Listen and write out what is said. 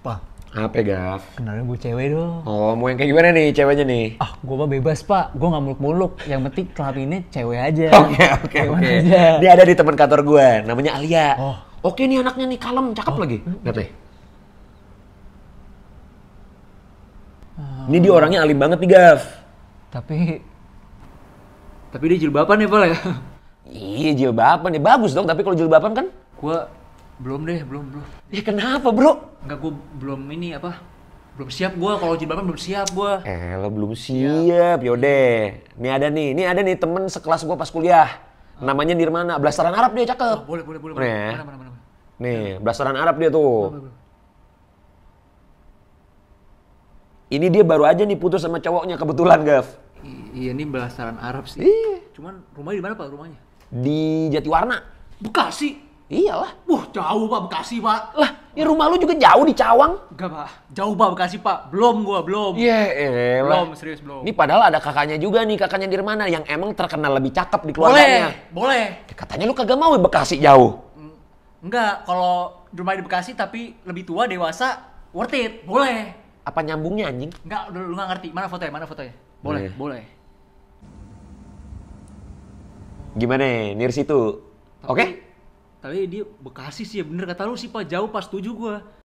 Apa? Apa Gav? Kenalin gue cewek dong. Oh, mau yang kayak gimana nih ceweknya nih? Ah, gue mah bebas pak. Gue nggak muluk-muluk. Yang penting ini cewek aja. Oke, oke, oke. Dia ada di teman kantor gue. Namanya Alia. Oh. Oke ini anaknya nih kalem, cakep oh. lagi. Gak teh? Uh, ah. Ini dia orangnya alim banget nih gaf Tapi... Tapi dia jilbaban ya, Pak ya? Iya jilbaban ya. Bagus dong, tapi kalau jilbaban kan... Gue belum deh, belum, belum. Ya kenapa, Bro? Enggak, gue belum ini apa? Belum siap gue kalau jilbaban belum siap gue. Eh, lo belum iya. siap. ya deh ini ada nih, ini ada nih temen sekelas gue pas kuliah. Oh. Namanya Dirmana, belasaran Arab dia cakep. Oh, boleh, boleh, boleh. Nih. Mana, mana, mana, mana. Nih, belasaran Arab dia tuh. Boleh, boleh. Ini dia baru aja nih putus sama cowoknya kebetulan, Gav. iya, ini belasaran Arab sih. Iya. Cuman rumahnya di mana, Pak, rumahnya? Di Jatiwarna. Bekasi. Iyalah. Wah, jauh Pak Bekasi, Pak. Lah, ya rumah lu juga jauh di Cawang. Enggak, Pak. Jauh Pak Bekasi, Pak. Belum gua, belum. Iya, yeah, Belum, serius belum. Ini padahal ada kakaknya juga nih, kakaknya Dirmana yang emang terkenal lebih cakep di keluarganya. Boleh, boleh. Ya, katanya lu kagak mau Bekasi jauh. Mm, enggak, kalau rumah di Bekasi tapi lebih tua, dewasa, worth it. Boleh. Apa nyambungnya anjing? Enggak, lu, enggak ngerti. Mana fotonya? Mana fotonya? Boleh, boleh. Iya. boleh. Gimana nih, near situ? Oke? Okay? tapi dia Bekasi sih ya bener kata lu sih pak jauh pas setuju gue